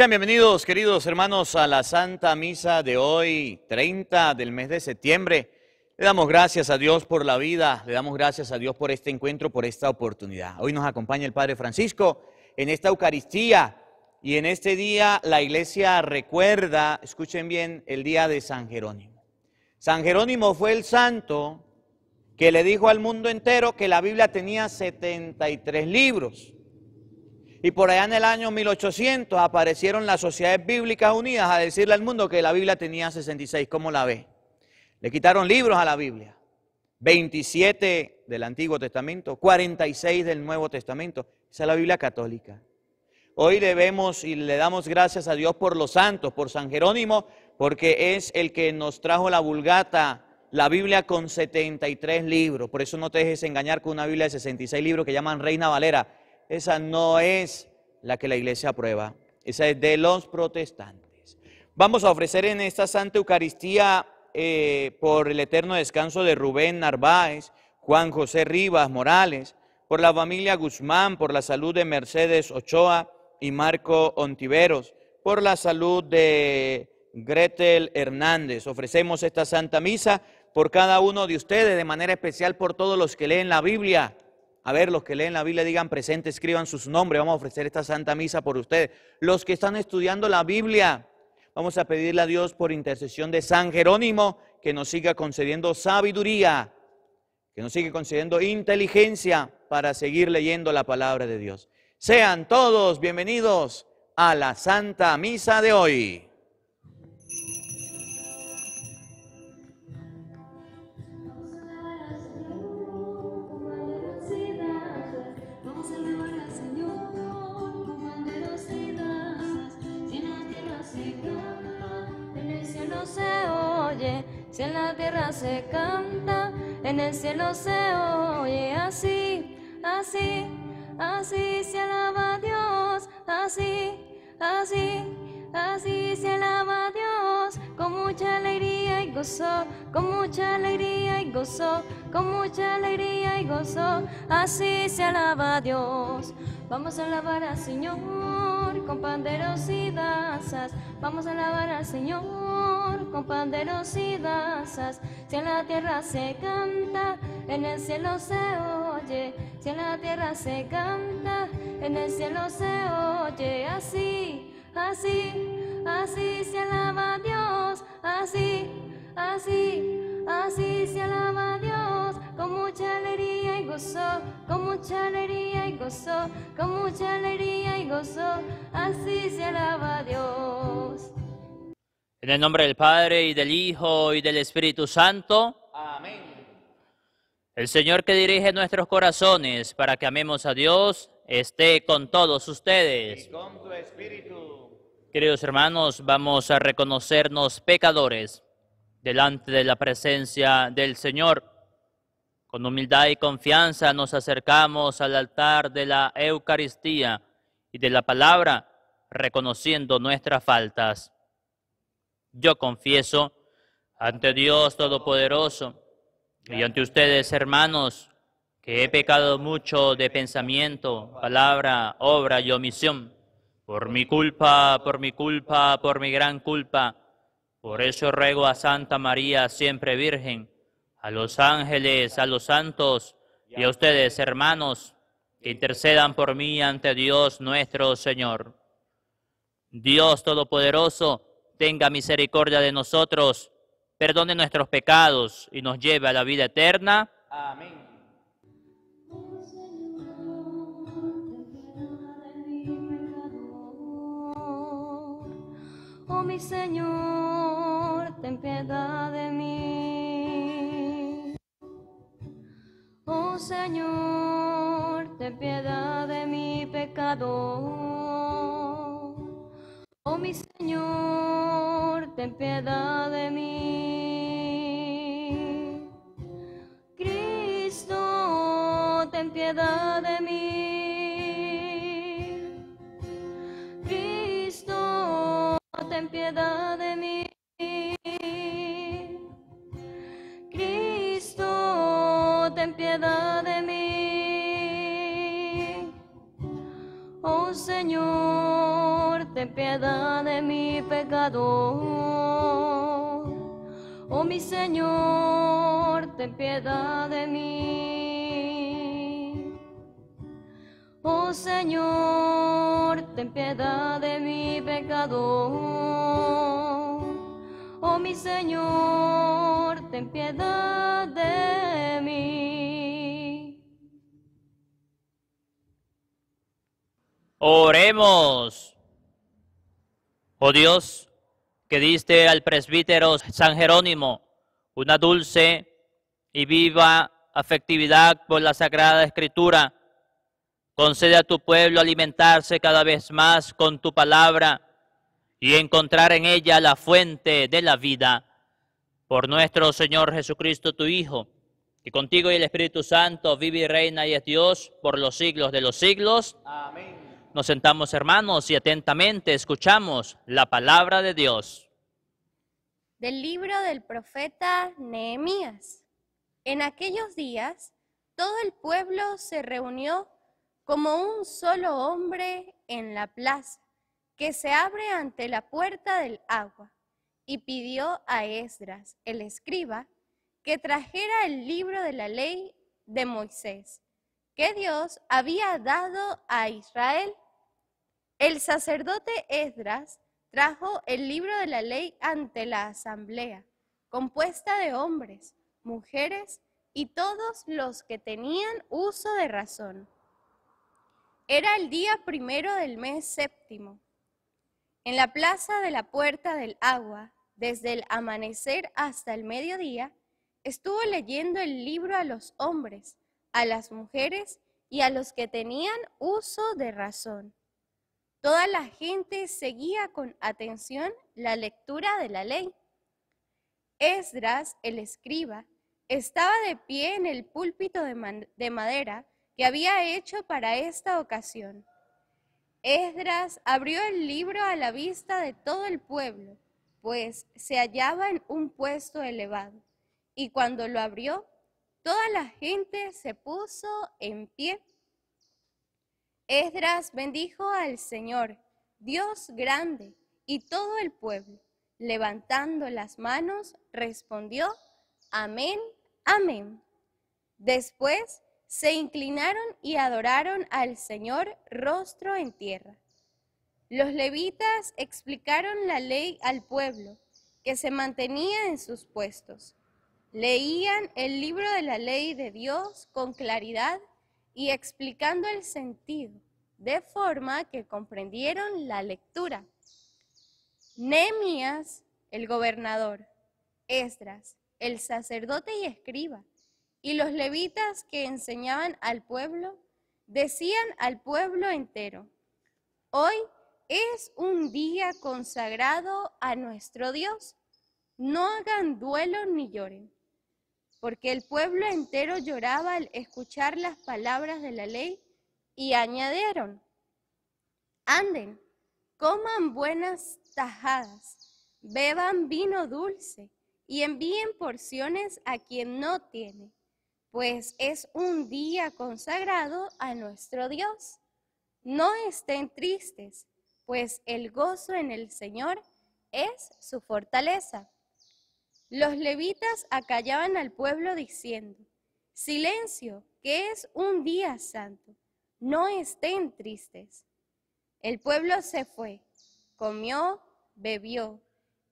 Sean bienvenidos, queridos hermanos, a la Santa Misa de hoy, 30 del mes de septiembre. Le damos gracias a Dios por la vida, le damos gracias a Dios por este encuentro, por esta oportunidad. Hoy nos acompaña el Padre Francisco en esta Eucaristía y en este día la iglesia recuerda, escuchen bien, el día de San Jerónimo. San Jerónimo fue el santo que le dijo al mundo entero que la Biblia tenía 73 libros. Y por allá en el año 1800 aparecieron las sociedades bíblicas unidas a decirle al mundo que la Biblia tenía 66. ¿Cómo la ve? Le quitaron libros a la Biblia. 27 del Antiguo Testamento, 46 del Nuevo Testamento. Esa es la Biblia católica. Hoy debemos y le damos gracias a Dios por los santos, por San Jerónimo, porque es el que nos trajo la vulgata, la Biblia con 73 libros. Por eso no te dejes engañar con una Biblia de 66 libros que llaman Reina Valera esa no es la que la iglesia aprueba, esa es de los protestantes. Vamos a ofrecer en esta Santa Eucaristía eh, por el eterno descanso de Rubén Narváez, Juan José Rivas Morales, por la familia Guzmán, por la salud de Mercedes Ochoa y Marco Ontiveros, por la salud de Gretel Hernández. Ofrecemos esta Santa Misa por cada uno de ustedes, de manera especial por todos los que leen la Biblia a ver, los que leen la Biblia digan presente, escriban sus nombres. Vamos a ofrecer esta Santa Misa por ustedes. Los que están estudiando la Biblia, vamos a pedirle a Dios por intercesión de San Jerónimo que nos siga concediendo sabiduría, que nos siga concediendo inteligencia para seguir leyendo la palabra de Dios. Sean todos bienvenidos a la Santa Misa de hoy. Si en la tierra se canta, en el cielo se oye así, así, así se alaba Dios, así, así, así se alaba Dios, con mucha alegría y gozo, con mucha alegría y gozo, con mucha alegría y gozo, así se alaba Dios. Vamos a alabar al Señor con panderos y danzas, vamos a alabar al Señor con panderos y vasas, Si en la tierra se canta, en el cielo se oye. Si en la tierra se canta, en el cielo se oye. Así, así, así se alaba Dios. Así, así, así se alaba Dios. Con mucha alegría y gozo, con mucha alegría y gozo, con mucha alegría y gozo. Así se alaba Dios. En el nombre del Padre y del Hijo y del Espíritu Santo. Amén. El Señor que dirige nuestros corazones para que amemos a Dios esté con todos ustedes. con tu espíritu. Queridos hermanos, vamos a reconocernos pecadores delante de la presencia del Señor. Con humildad y confianza nos acercamos al altar de la Eucaristía y de la palabra, reconociendo nuestras faltas. Yo confieso ante Dios Todopoderoso y ante ustedes, hermanos, que he pecado mucho de pensamiento, palabra, obra y omisión, por mi culpa, por mi culpa, por mi gran culpa. Por eso ruego a Santa María, siempre Virgen, a los ángeles, a los santos y a ustedes, hermanos, que intercedan por mí ante Dios nuestro Señor. Dios Todopoderoso, tenga misericordia de nosotros, perdone nuestros pecados y nos lleve a la vida eterna. Amén. Oh mi Señor, ten piedad de mí. Oh Señor, ten piedad de mi pecador mi Señor, ten piedad de mí. Cristo, ten piedad de mí. Cristo, ten piedad de mí. Cristo, ten piedad de mí. Oh Señor ten piedad de mi pecador. Oh mi Señor, ten piedad de mí. Oh Señor, ten piedad de mi pecador. Oh mi Señor, ten piedad de mí. Oremos. Oh Dios, que diste al presbítero San Jerónimo una dulce y viva afectividad por la Sagrada Escritura, concede a tu pueblo alimentarse cada vez más con tu palabra y encontrar en ella la fuente de la vida. Por nuestro Señor Jesucristo, tu Hijo, que contigo y el Espíritu Santo vive y reina y es Dios por los siglos de los siglos. Amén. Nos sentamos, hermanos, y atentamente escuchamos la palabra de Dios. Del libro del profeta Nehemías. En aquellos días, todo el pueblo se reunió como un solo hombre en la plaza, que se abre ante la puerta del agua, y pidió a Esdras, el escriba, que trajera el libro de la ley de Moisés, que Dios había dado a Israel el sacerdote Esdras trajo el libro de la ley ante la asamblea, compuesta de hombres, mujeres y todos los que tenían uso de razón. Era el día primero del mes séptimo. En la plaza de la puerta del agua, desde el amanecer hasta el mediodía, estuvo leyendo el libro a los hombres, a las mujeres y a los que tenían uso de razón toda la gente seguía con atención la lectura de la ley. Esdras, el escriba, estaba de pie en el púlpito de, madera que había hecho para esta ocasión. Esdras abrió el libro a la vista de todo el pueblo, pues se hallaba en un puesto elevado. Y cuando lo abrió, toda la gente se puso en pie Esdras bendijo al Señor, Dios grande, y todo el pueblo, levantando las manos, respondió, Amén, amén. Después se inclinaron y adoraron al Señor rostro en tierra. Los levitas explicaron la ley al pueblo, que se mantenía en sus puestos. Leían el libro de la ley de Dios con claridad y explicando el sentido, de forma que comprendieron la lectura. Nehemías, el gobernador, Esdras, el sacerdote y escriba, y los levitas que enseñaban al pueblo, decían al pueblo entero, hoy es un día consagrado a nuestro Dios, no hagan duelo ni lloren porque el pueblo entero lloraba al escuchar las palabras de la ley y añadieron, anden, coman buenas tajadas, beban vino dulce y envíen porciones a quien no tiene, pues es un día consagrado a nuestro Dios. No estén tristes, pues el gozo en el Señor es su fortaleza. Los levitas acallaban al pueblo diciendo, silencio, que es un día santo, no estén tristes. El pueblo se fue, comió, bebió,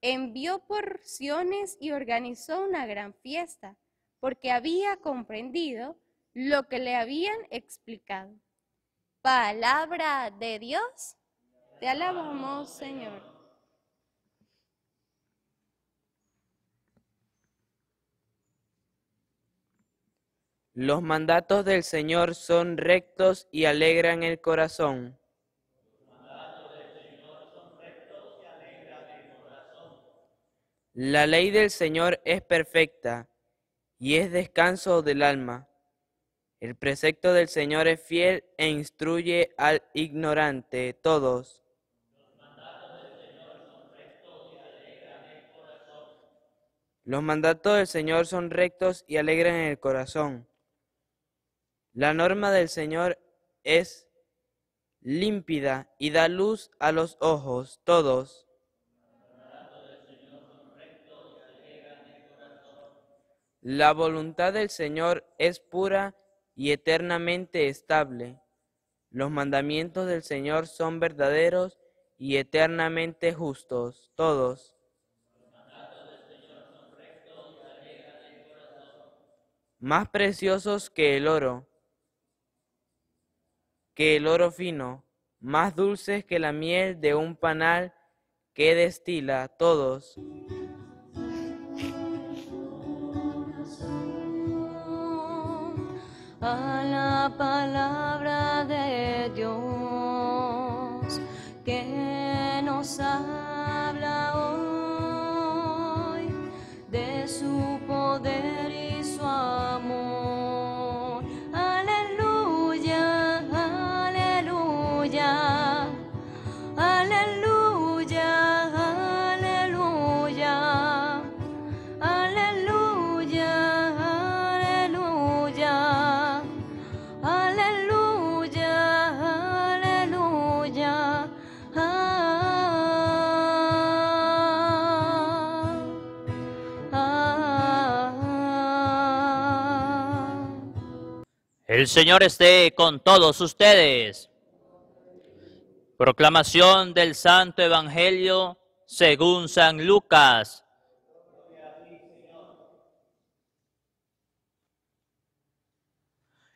envió porciones y organizó una gran fiesta, porque había comprendido lo que le habían explicado. Palabra de Dios, te alabamos Señor. Los mandatos del Señor son rectos y alegran el corazón. La ley del Señor es perfecta y es descanso del alma. El precepto del Señor es fiel e instruye al ignorante. Todos. Los mandatos del Señor son rectos y alegran el corazón. La norma del Señor es límpida y da luz a los ojos todos. La voluntad del Señor es pura y eternamente estable. Los mandamientos del Señor son verdaderos y eternamente justos, todos. Más preciosos que el oro que el oro fino, más dulces que la miel de un panal que destila todos. A la palabra de Dios que nos habla hoy de su poder. El Señor esté con todos ustedes. Proclamación del Santo Evangelio según San Lucas.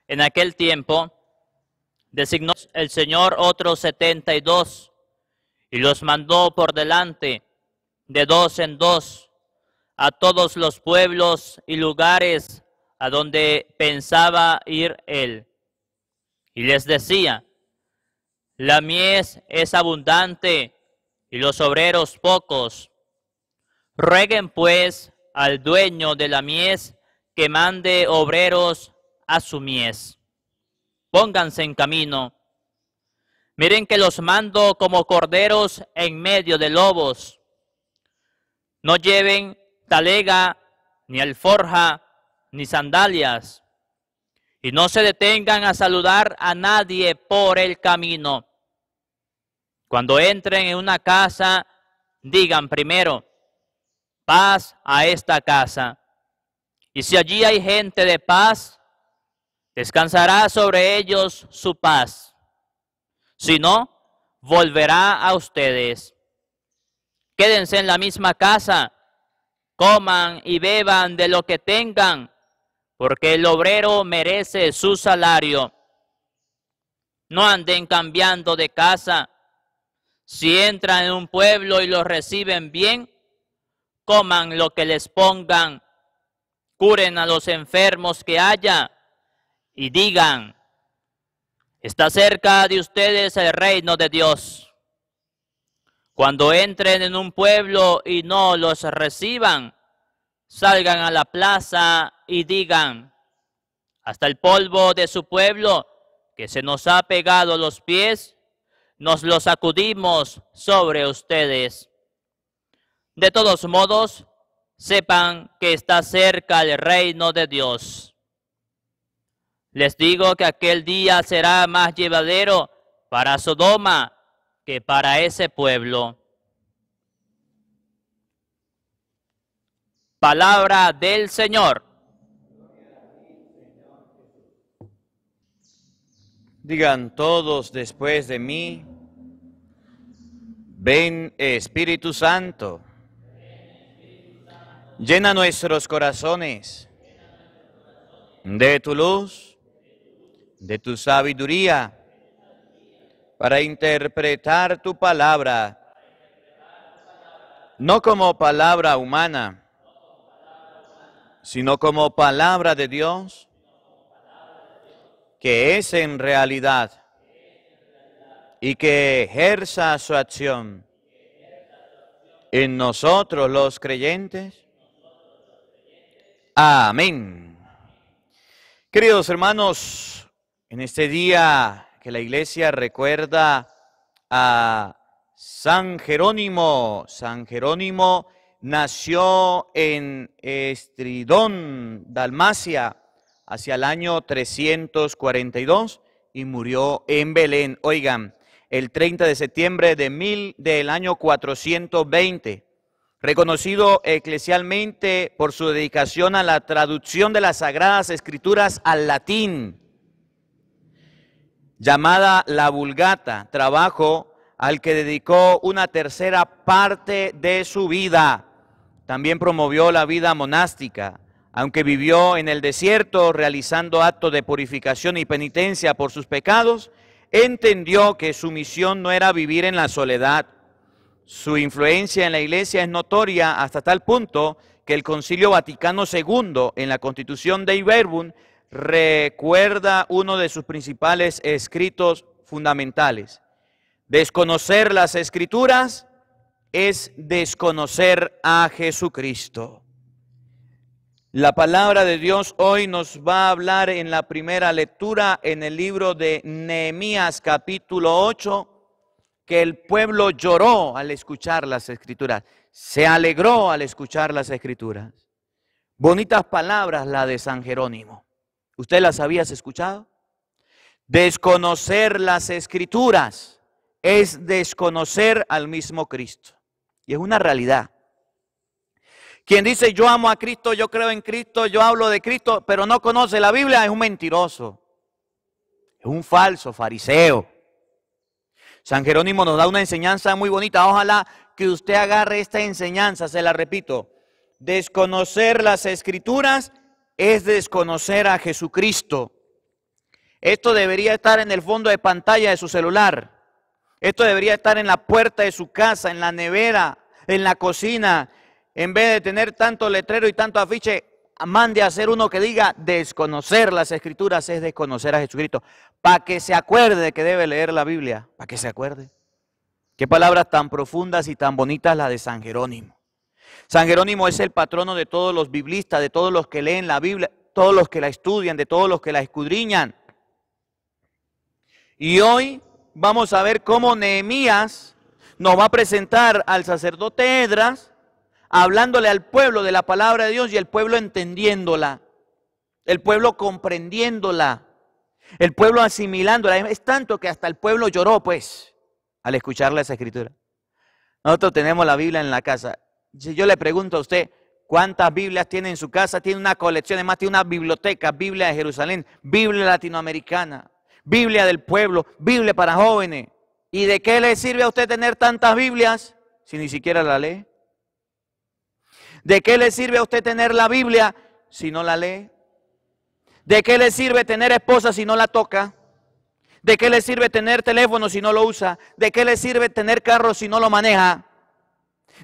En aquel tiempo designó el Señor otros setenta y dos y los mandó por delante de dos en dos a todos los pueblos y lugares a donde pensaba ir él. Y les decía, la mies es abundante y los obreros pocos. Rueguen pues al dueño de la mies que mande obreros a su mies. Pónganse en camino. Miren que los mando como corderos en medio de lobos. No lleven talega, ni alforja, ni sandalias, y no se detengan a saludar a nadie por el camino. Cuando entren en una casa, digan primero, paz a esta casa. Y si allí hay gente de paz, descansará sobre ellos su paz. Si no, volverá a ustedes. Quédense en la misma casa, coman y beban de lo que tengan porque el obrero merece su salario. No anden cambiando de casa. Si entran en un pueblo y los reciben bien, coman lo que les pongan, curen a los enfermos que haya y digan, está cerca de ustedes el reino de Dios. Cuando entren en un pueblo y no los reciban, salgan a la plaza y digan, hasta el polvo de su pueblo que se nos ha pegado los pies, nos los sacudimos sobre ustedes. De todos modos, sepan que está cerca el reino de Dios. Les digo que aquel día será más llevadero para Sodoma que para ese pueblo. Palabra del Señor. Digan todos después de mí, ven Espíritu Santo, llena nuestros corazones de tu luz, de tu sabiduría, para interpretar tu palabra, no como palabra humana, sino como palabra de Dios, que es en realidad y que ejerza su acción en nosotros los creyentes. Amén. Queridos hermanos, en este día que la iglesia recuerda a San Jerónimo, San Jerónimo nació en Estridón, Dalmacia, hacia el año 342 y murió en Belén. Oigan, el 30 de septiembre de mil, del año 420. Reconocido eclesialmente por su dedicación a la traducción de las Sagradas Escrituras al latín, llamada la Vulgata, trabajo al que dedicó una tercera parte de su vida. También promovió la vida monástica, aunque vivió en el desierto realizando actos de purificación y penitencia por sus pecados, entendió que su misión no era vivir en la soledad. Su influencia en la iglesia es notoria hasta tal punto que el Concilio Vaticano II en la Constitución de Iberbun recuerda uno de sus principales escritos fundamentales. Desconocer las escrituras es desconocer a Jesucristo. La palabra de Dios hoy nos va a hablar en la primera lectura en el libro de Nehemías capítulo 8, que el pueblo lloró al escuchar las escrituras, se alegró al escuchar las escrituras. Bonitas palabras la de San Jerónimo. ¿Usted las habías escuchado? Desconocer las escrituras es desconocer al mismo Cristo. Y es una realidad. Quien dice yo amo a Cristo, yo creo en Cristo, yo hablo de Cristo, pero no conoce la Biblia, es un mentiroso. Es un falso fariseo. San Jerónimo nos da una enseñanza muy bonita. Ojalá que usted agarre esta enseñanza, se la repito. Desconocer las escrituras es desconocer a Jesucristo. Esto debería estar en el fondo de pantalla de su celular. Esto debería estar en la puerta de su casa, en la nevera, en la cocina. En vez de tener tanto letrero y tanto afiche, mande a hacer uno que diga desconocer las escrituras es desconocer a Jesucristo. Para que se acuerde que debe leer la Biblia. Para que se acuerde. Qué palabras tan profundas y tan bonitas las de San Jerónimo. San Jerónimo es el patrono de todos los biblistas, de todos los que leen la Biblia, todos los que la estudian, de todos los que la escudriñan. Y hoy vamos a ver cómo Nehemías nos va a presentar al sacerdote Edras, hablándole al pueblo de la palabra de Dios y el pueblo entendiéndola, el pueblo comprendiéndola, el pueblo asimilándola. Es tanto que hasta el pueblo lloró, pues, al escucharle esa escritura. Nosotros tenemos la Biblia en la casa. Si yo le pregunto a usted, ¿Cuántas Biblias tiene en su casa? Tiene una colección, además tiene una biblioteca, Biblia de Jerusalén, Biblia latinoamericana. Biblia del pueblo, Biblia para jóvenes. ¿Y de qué le sirve a usted tener tantas Biblias si ni siquiera la lee? ¿De qué le sirve a usted tener la Biblia si no la lee? ¿De qué le sirve tener esposa si no la toca? ¿De qué le sirve tener teléfono si no lo usa? ¿De qué le sirve tener carro si no lo maneja?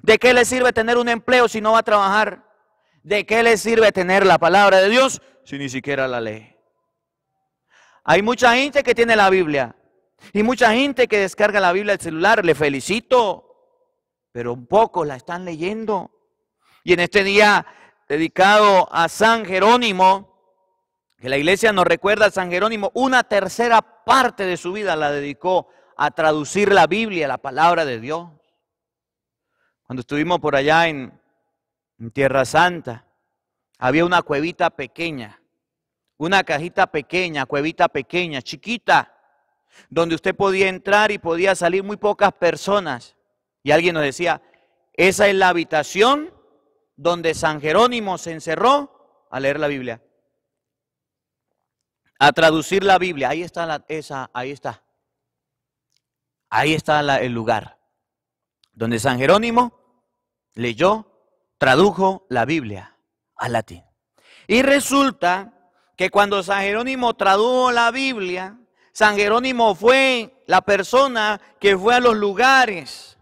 ¿De qué le sirve tener un empleo si no va a trabajar? ¿De qué le sirve tener la palabra de Dios si ni siquiera la lee? Hay mucha gente que tiene la Biblia y mucha gente que descarga la Biblia al celular, le felicito, pero un poco la están leyendo. Y en este día dedicado a San Jerónimo, que la iglesia nos recuerda a San Jerónimo, una tercera parte de su vida la dedicó a traducir la Biblia, la palabra de Dios. Cuando estuvimos por allá en Tierra Santa, había una cuevita pequeña una cajita pequeña, cuevita pequeña, chiquita, donde usted podía entrar y podía salir muy pocas personas. Y alguien nos decía, esa es la habitación donde San Jerónimo se encerró a leer la Biblia, a traducir la Biblia. Ahí está la, esa, ahí está. Ahí está el lugar donde San Jerónimo leyó, tradujo la Biblia al latín. Y resulta que cuando San Jerónimo tradujo la Biblia, San Jerónimo fue la persona que fue a los lugares.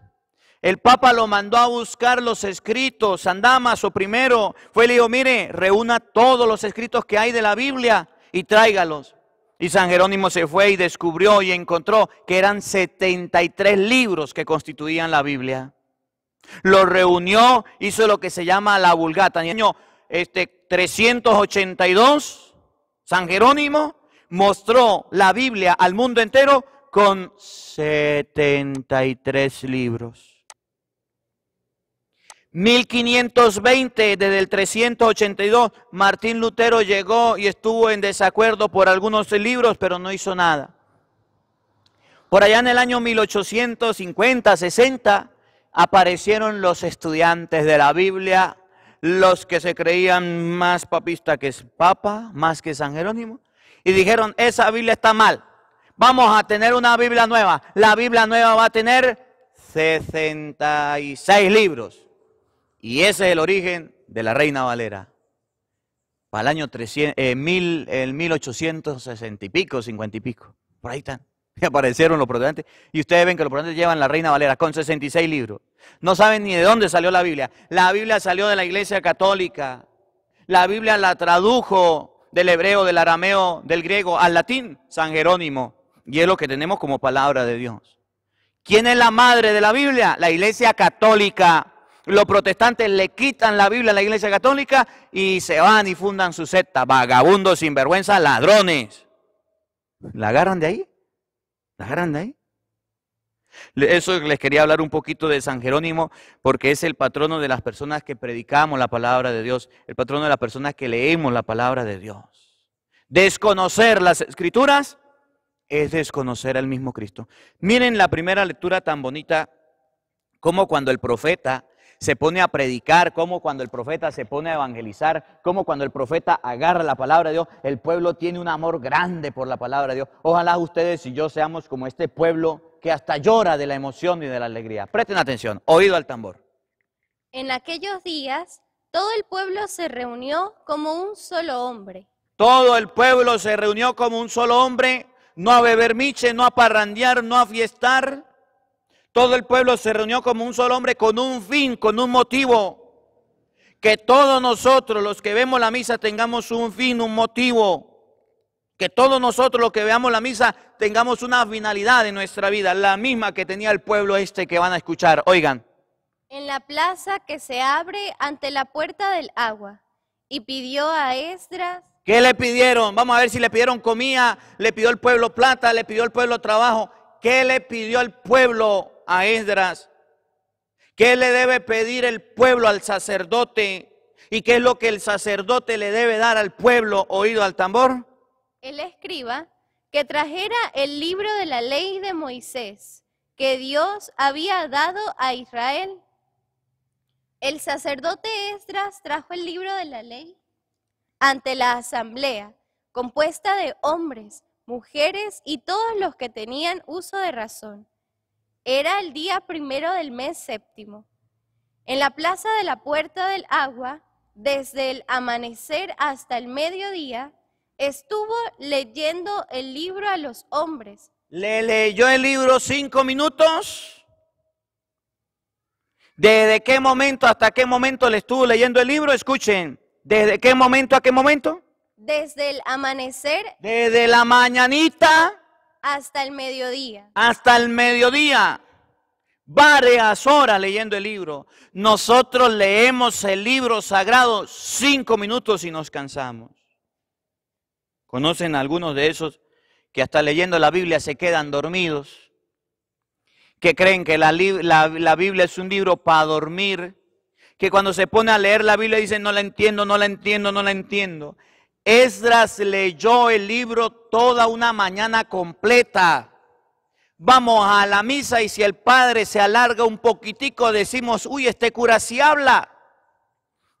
El Papa lo mandó a buscar los escritos. San Damaso primero fue y le dijo, mire, reúna todos los escritos que hay de la Biblia y tráigalos. Y San Jerónimo se fue y descubrió y encontró que eran 73 libros que constituían la Biblia. Lo reunió, hizo lo que se llama la Vulgata. En el año este, 382 San Jerónimo mostró la Biblia al mundo entero con 73 libros. 1520 desde el 382, Martín Lutero llegó y estuvo en desacuerdo por algunos libros, pero no hizo nada. Por allá en el año 1850, 60, aparecieron los estudiantes de la Biblia los que se creían más papistas que Papa, más que San Jerónimo, y dijeron, esa Biblia está mal, vamos a tener una Biblia nueva. La Biblia nueva va a tener 66 libros. Y ese es el origen de la Reina Valera. Para el año 300, eh, mil, el 1860 y pico, 50 y pico. Por ahí están. Y aparecieron los protestantes. Y ustedes ven que los protestantes llevan la Reina Valera con 66 libros. No saben ni de dónde salió la Biblia. La Biblia salió de la Iglesia Católica. La Biblia la tradujo del hebreo, del arameo, del griego al latín, San Jerónimo. Y es lo que tenemos como palabra de Dios. ¿Quién es la madre de la Biblia? La Iglesia Católica. Los protestantes le quitan la Biblia a la Iglesia Católica y se van y fundan su secta. Vagabundos, sinvergüenza, ladrones. La agarran de ahí grande ¿eh? Eso les quería hablar un poquito de San Jerónimo, porque es el patrono de las personas que predicamos la palabra de Dios, el patrono de las personas que leemos la palabra de Dios. Desconocer las escrituras es desconocer al mismo Cristo. Miren la primera lectura tan bonita, como cuando el profeta se pone a predicar, como cuando el profeta se pone a evangelizar, como cuando el profeta agarra la palabra de Dios, el pueblo tiene un amor grande por la palabra de Dios. Ojalá ustedes y yo seamos como este pueblo que hasta llora de la emoción y de la alegría. Presten atención, oído al tambor. En aquellos días todo el pueblo se reunió como un solo hombre. Todo el pueblo se reunió como un solo hombre, no a beber miche, no a parrandear, no a fiestar todo el pueblo se reunió como un solo hombre con un fin, con un motivo. Que todos nosotros los que vemos la misa tengamos un fin, un motivo. Que todos nosotros los que veamos la misa tengamos una finalidad en nuestra vida, la misma que tenía el pueblo este que van a escuchar. Oigan. En la plaza que se abre ante la puerta del agua. Y pidió a Esdras. ¿Qué le pidieron? Vamos a ver si le pidieron comida, le pidió el pueblo plata, le pidió el pueblo trabajo. ¿Qué le pidió al pueblo? a Esdras. ¿Qué le debe pedir el pueblo al sacerdote? ¿Y qué es lo que el sacerdote le debe dar al pueblo oído al tambor? El escriba que trajera el libro de la ley de Moisés que Dios había dado a Israel. El sacerdote Esdras trajo el libro de la ley ante la asamblea, compuesta de hombres, mujeres y todos los que tenían uso de razón era el día primero del mes séptimo. En la plaza de la Puerta del Agua, desde el amanecer hasta el mediodía, estuvo leyendo el libro a los hombres. Le leyó el libro cinco minutos. ¿Desde qué momento hasta qué momento le estuvo leyendo el libro? Escuchen, ¿desde qué momento a qué momento? Desde el amanecer. Desde la mañanita hasta el mediodía. Hasta el mediodía. Varias horas leyendo el libro. Nosotros leemos el libro sagrado cinco minutos y nos cansamos. ¿Conocen algunos de esos que hasta leyendo la Biblia se quedan dormidos? Que creen que la, Biblia es un libro para dormir. Que cuando se pone a leer la Biblia dicen no la entiendo, no la entiendo, no la entiendo. Esdras leyó el libro toda una mañana completa. Vamos a la misa y si el padre se alarga un poquitico decimos, uy, este cura si sí habla.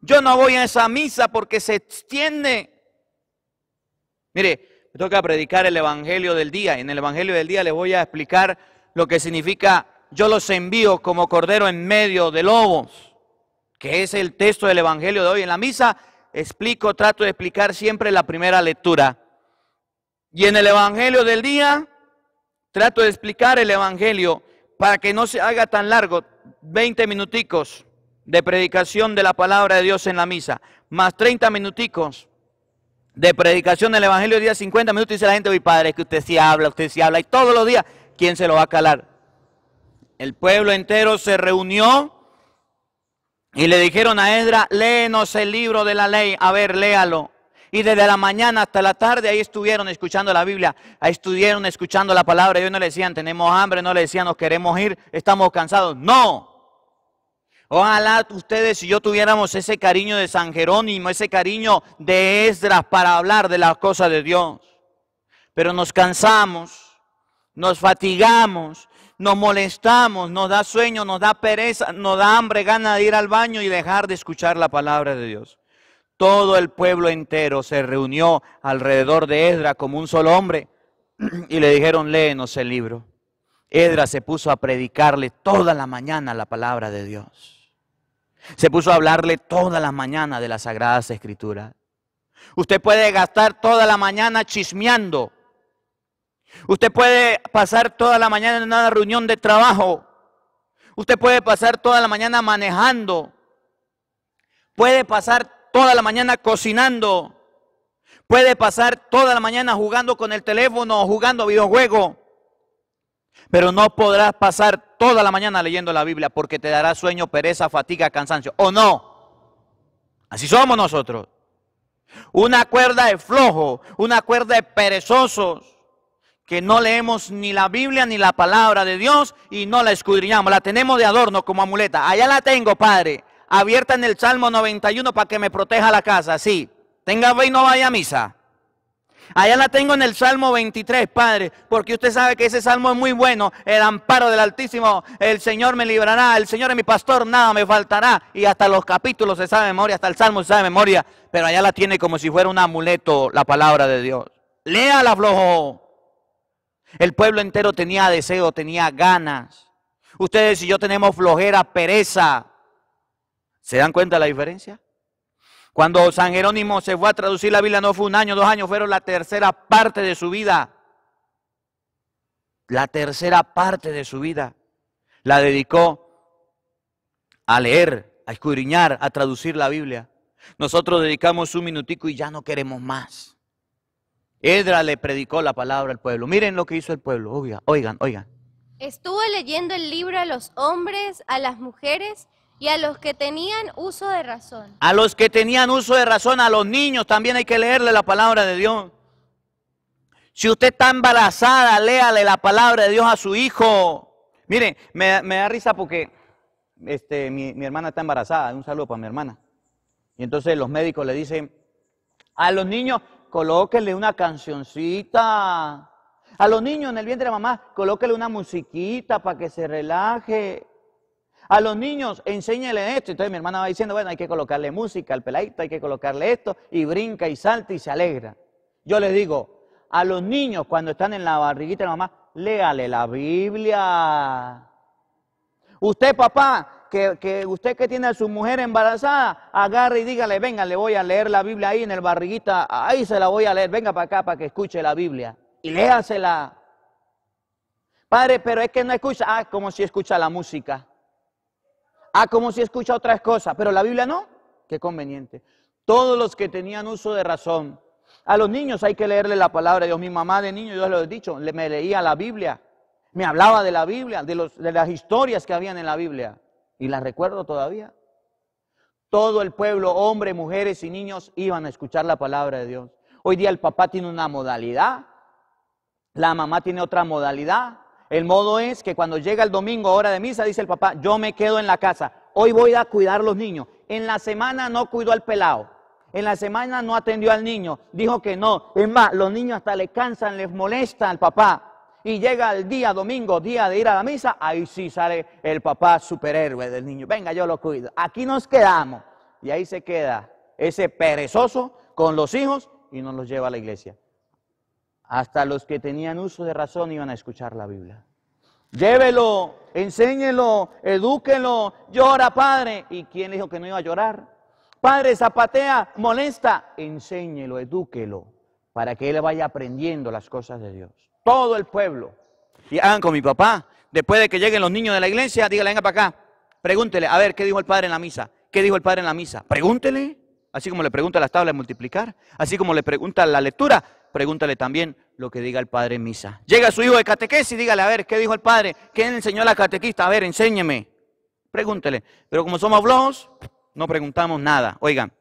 Yo no voy a esa misa porque se extiende. Mire, me toca predicar el Evangelio del día. En el Evangelio del día les voy a explicar lo que significa yo los envío como cordero en medio de lobos, que es el texto del Evangelio de hoy en la misa explico, trato de explicar siempre la primera lectura. Y en el Evangelio del día, trato de explicar el Evangelio para que no se haga tan largo, 20 minuticos de predicación de la palabra de Dios en la misa, más 30 minuticos de predicación del Evangelio del día, 50 minutos, dice la gente, mi padre, es que usted sí habla, usted sí habla, y todos los días, ¿quién se lo va a calar? El pueblo entero se reunió y le dijeron a Esdra: léenos el libro de la ley, a ver, léalo. Y desde la mañana hasta la tarde ahí estuvieron escuchando la Biblia, ahí estuvieron escuchando la palabra. Ellos no le decían, tenemos hambre, no le decían, nos queremos ir, estamos cansados. No. Ojalá ustedes y yo tuviéramos ese cariño de San Jerónimo, ese cariño de Esdras para hablar de las cosas de Dios. Pero nos cansamos, nos fatigamos nos molestamos, nos da sueño, nos da pereza, nos da hambre, gana de ir al baño y dejar de escuchar la palabra de Dios. Todo el pueblo entero se reunió alrededor de Edra como un solo hombre y le dijeron, léenos el libro. Edra se puso a predicarle toda la mañana la palabra de Dios. Se puso a hablarle toda la mañana de las sagradas escrituras. Usted puede gastar toda la mañana chismeando, Usted puede pasar toda la mañana en una reunión de trabajo. Usted puede pasar toda la mañana manejando. Puede pasar toda la mañana cocinando. Puede pasar toda la mañana jugando con el teléfono o jugando videojuegos. Pero no podrás pasar toda la mañana leyendo la Biblia porque te dará sueño, pereza, fatiga, cansancio. ¿O no? Así somos nosotros. Una cuerda de flojo, una cuerda de perezosos que no leemos ni la Biblia ni la palabra de Dios y no la escudriñamos, la tenemos de adorno como amuleta. Allá la tengo, Padre, abierta en el Salmo 91 para que me proteja la casa, sí. Tenga fe y no vaya a misa. Allá la tengo en el Salmo 23, Padre, porque usted sabe que ese salmo es muy bueno, el amparo del Altísimo, el Señor me librará, el Señor es mi pastor, nada me faltará, y hasta los capítulos se sabe de memoria, hasta el Salmo se sabe de memoria, pero allá la tiene como si fuera un amuleto la palabra de Dios. Léala, flojo. El pueblo entero tenía deseo, tenía ganas. Ustedes y yo tenemos flojera, pereza. ¿Se dan cuenta la diferencia? Cuando San Jerónimo se fue a traducir la Biblia no fue un año, dos años, fueron la tercera parte de su vida. La tercera parte de su vida la dedicó a leer, a escudriñar, a traducir la Biblia. Nosotros dedicamos un minutico y ya no queremos más. Edra le predicó la palabra al pueblo. Miren lo que hizo el pueblo. Oigan, oigan, oigan. Estuvo leyendo el libro a los hombres, a las mujeres y a los que tenían uso de razón. A los que tenían uso de razón, a los niños también hay que leerle la palabra de Dios. Si usted está embarazada, léale la palabra de Dios a su hijo. Miren, me, da risa porque este, mi, mi hermana está embarazada. Un saludo para mi hermana. Y entonces los médicos le dicen, a los niños, colóquele una cancioncita. A los niños en el vientre de la mamá, colóquele una musiquita para que se relaje. A los niños, enséñele esto. Entonces mi hermana va diciendo, bueno, hay que colocarle música al peladito, hay que colocarle esto, y brinca y salta y se alegra. Yo les digo, a los niños cuando están en la barriguita de la mamá, léale la Biblia. Usted, papá, que, usted que tiene a su mujer embarazada, agarre y dígale, venga, le voy a leer la Biblia ahí en el barriguita, ahí se la voy a leer, venga para acá para que escuche la Biblia y léasela. Padre, pero es que no escucha, ah, como si escucha la música, ah, como si escucha otras cosas, pero la Biblia no, qué conveniente. Todos los que tenían uso de razón, a los niños hay que leerle la palabra de Dios. Mi mamá de niño, yo lo he dicho, me leía la Biblia, me hablaba de la Biblia, de, los, de las historias que habían en la Biblia y las recuerdo todavía. Todo el pueblo, hombres, mujeres y niños, iban a escuchar la palabra de Dios. Hoy día el papá tiene una modalidad, la mamá tiene otra modalidad. El modo es que cuando llega el domingo, hora de misa, dice el papá, yo me quedo en la casa, hoy voy a cuidar a los niños. En la semana no cuidó al pelado, en la semana no atendió al niño, dijo que no. Es más, los niños hasta le cansan, les molesta al papá y llega el día domingo, día de ir a la misa, ahí sí sale el papá superhéroe del niño. Venga, yo lo cuido. Aquí nos quedamos. Y ahí se queda ese perezoso con los hijos y nos los lleva a la iglesia. Hasta los que tenían uso de razón iban a escuchar la Biblia. Llévelo, enséñelo, edúquelo, llora, padre. ¿Y quién dijo que no iba a llorar? Padre, zapatea, molesta, enséñelo, edúquelo, para que él vaya aprendiendo las cosas de Dios. Todo el pueblo. Y hagan con mi papá. Después de que lleguen los niños de la iglesia, dígale, venga para acá. Pregúntele, a ver, ¿qué dijo el padre en la misa? ¿Qué dijo el padre en la misa? Pregúntele. Así como le pregunta las tablas de multiplicar, así como le pregunta la lectura, pregúntale también lo que diga el padre en misa. Llega su hijo de catequesis y dígale, a ver, ¿qué dijo el padre? ¿Qué le enseñó la catequista? A ver, enséñeme. Pregúntele. Pero como somos blogs, no preguntamos nada. Oigan.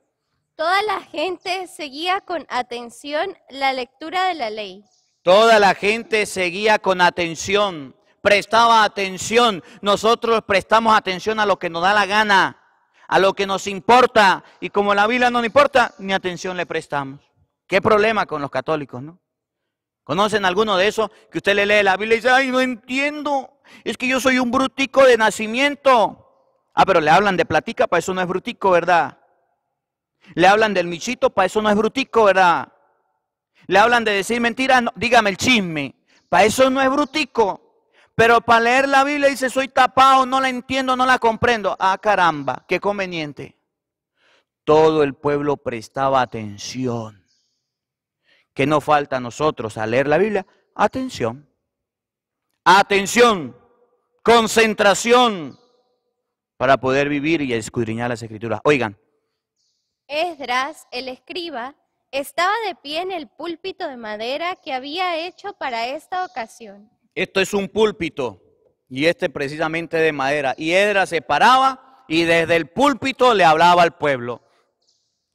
Toda la gente seguía con atención la lectura de la ley. Toda la gente seguía con atención, prestaba atención. Nosotros prestamos atención a lo que nos da la gana, a lo que nos importa. Y como la Biblia no nos importa, ni atención le prestamos. Qué problema con los católicos, ¿no? ¿Conocen alguno de esos que usted le lee la Biblia y dice, ay, no entiendo, es que yo soy un brutico de nacimiento? Ah, pero le hablan de platica, para eso no es brutico, ¿verdad? Le hablan del michito, para eso no es brutico, ¿verdad? Le hablan de decir mentiras, dígame el chisme. Para eso no es brutico. Pero para leer la Biblia dice, soy tapado, no la entiendo, no la comprendo. Ah, caramba, qué conveniente. Todo el pueblo prestaba atención. Que nos falta a nosotros a leer la Biblia? Atención. Atención. Concentración. Para poder vivir y escudriñar las escrituras. Oigan. Esdras, el escriba, estaba de pie en el púlpito de madera que había hecho para esta ocasión. Esto es un púlpito y este precisamente de madera. Y Edra se paraba y desde el púlpito le hablaba al pueblo.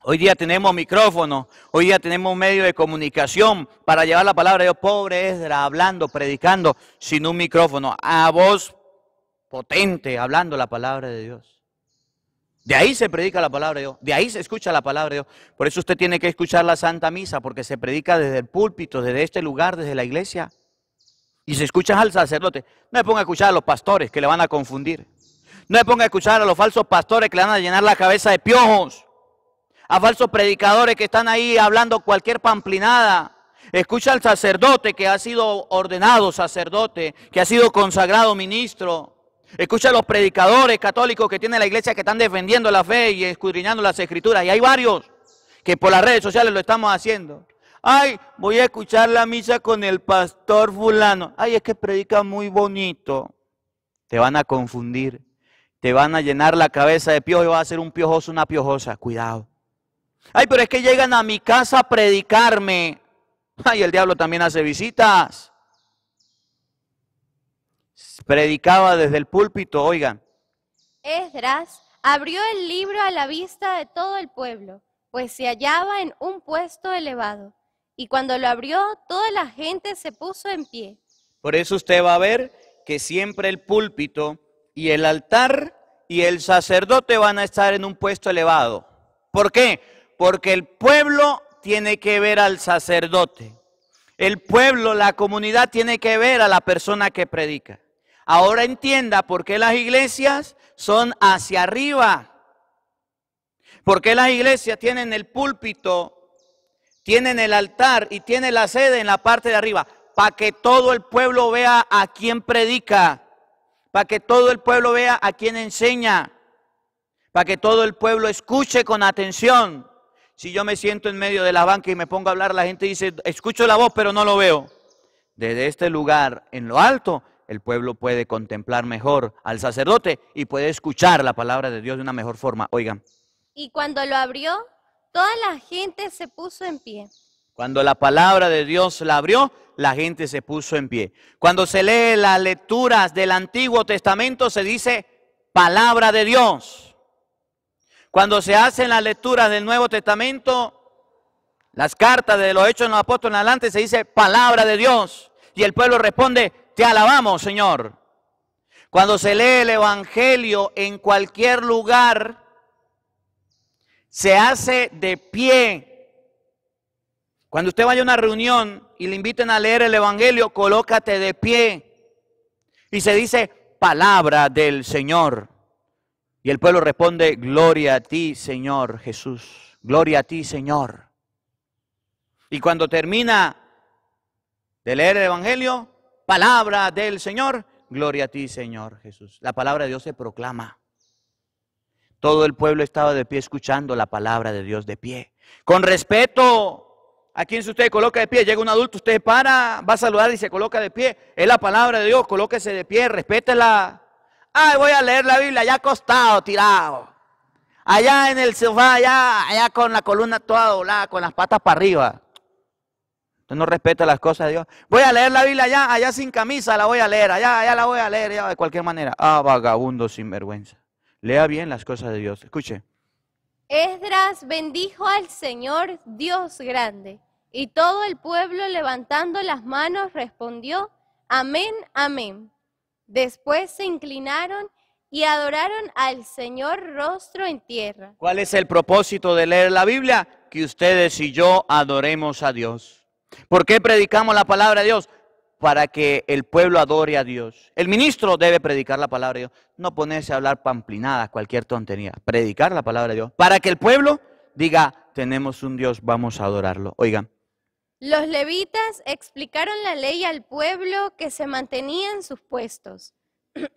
Hoy día tenemos micrófono, hoy día tenemos medio de comunicación para llevar la palabra de Dios. Pobre Edra hablando, predicando sin un micrófono, a voz potente, hablando la palabra de Dios. De ahí se predica la palabra de Dios, de ahí se escucha la palabra de Dios. Por eso usted tiene que escuchar la Santa Misa, porque se predica desde el púlpito, desde este lugar, desde la iglesia. Y se escucha al sacerdote. No le ponga a escuchar a los pastores que le van a confundir. No le ponga a escuchar a los falsos pastores que le van a llenar la cabeza de piojos. A falsos predicadores que están ahí hablando cualquier pamplinada. Escucha al sacerdote que ha sido ordenado sacerdote, que ha sido consagrado ministro Escucha a los predicadores católicos que tiene la iglesia que están defendiendo la fe y escudriñando las escrituras. Y hay varios que por las redes sociales lo estamos haciendo. Ay, voy a escuchar la misa con el pastor fulano. Ay, es que predica muy bonito. Te van a confundir. Te van a llenar la cabeza de piojo y vas a ser un piojoso, una piojosa. Cuidado. Ay, pero es que llegan a mi casa a predicarme. Ay, el diablo también hace visitas predicaba desde el púlpito, oigan. Esdras abrió el libro a la vista de todo el pueblo, pues se hallaba en un puesto elevado. Y cuando lo abrió, toda la gente se puso en pie. Por eso usted va a ver que siempre el púlpito y el altar y el sacerdote van a estar en un puesto elevado. ¿Por qué? Porque el pueblo tiene que ver al sacerdote. El pueblo, la comunidad tiene que ver a la persona que predica. Ahora entienda por qué las iglesias son hacia arriba. ¿Por qué las iglesias tienen el púlpito, tienen el altar y tienen la sede en la parte de arriba? Para que todo el pueblo vea a quién predica, para que todo el pueblo vea a quién enseña, para que todo el pueblo escuche con atención. Si yo me siento en medio de la banca y me pongo a hablar, la gente dice, escucho la voz, pero no lo veo. Desde este lugar, en lo alto, el pueblo puede contemplar mejor al sacerdote y puede escuchar la palabra de Dios de una mejor forma. Oigan. Y cuando lo abrió, toda la gente se puso en pie. Cuando la palabra de Dios la abrió, la gente se puso en pie. Cuando se lee las lecturas del Antiguo Testamento, se dice palabra de Dios. Cuando se hacen las lecturas del Nuevo Testamento, las cartas de los hechos de los apóstoles en adelante, se dice palabra de Dios. Y el pueblo responde, te alabamos, Señor. Cuando se lee el Evangelio en cualquier lugar, se hace de pie. Cuando usted vaya a una reunión y le inviten a leer el Evangelio, colócate de pie. Y se dice, palabra del Señor. Y el pueblo responde, gloria a ti, Señor Jesús. Gloria a ti, Señor. Y cuando termina de leer el Evangelio, Palabra del Señor. Gloria a ti, Señor Jesús. La palabra de Dios se proclama. Todo el pueblo estaba de pie escuchando la palabra de Dios de pie. Con respeto. ¿A quien se usted coloca de pie? Llega un adulto, usted para, va a saludar y se coloca de pie. Es la palabra de Dios, colóquese de pie, respétela. Ay, voy a leer la Biblia, allá acostado, tirado. Allá en el sofá, allá, allá con la columna toda doblada, con las patas para arriba no respeta las cosas de Dios. Voy a leer la Biblia allá, allá sin camisa la voy a leer, allá, allá la voy a leer, de cualquier manera. Ah, vagabundo sin vergüenza. Lea bien las cosas de Dios. Escuche. Esdras bendijo al Señor Dios grande, y todo el pueblo levantando las manos respondió, Amén, amén. Después se inclinaron y adoraron al Señor rostro en tierra. ¿Cuál es el propósito de leer la Biblia? Que ustedes y yo adoremos a Dios. ¿Por qué predicamos la palabra de Dios? Para que el pueblo adore a Dios. El ministro debe predicar la palabra de Dios, no ponerse a hablar pamplinadas, cualquier tontería. Predicar la palabra de Dios. Para que el pueblo diga, tenemos un Dios, vamos a adorarlo. Oigan. Los levitas explicaron la ley al pueblo que se mantenía en sus puestos.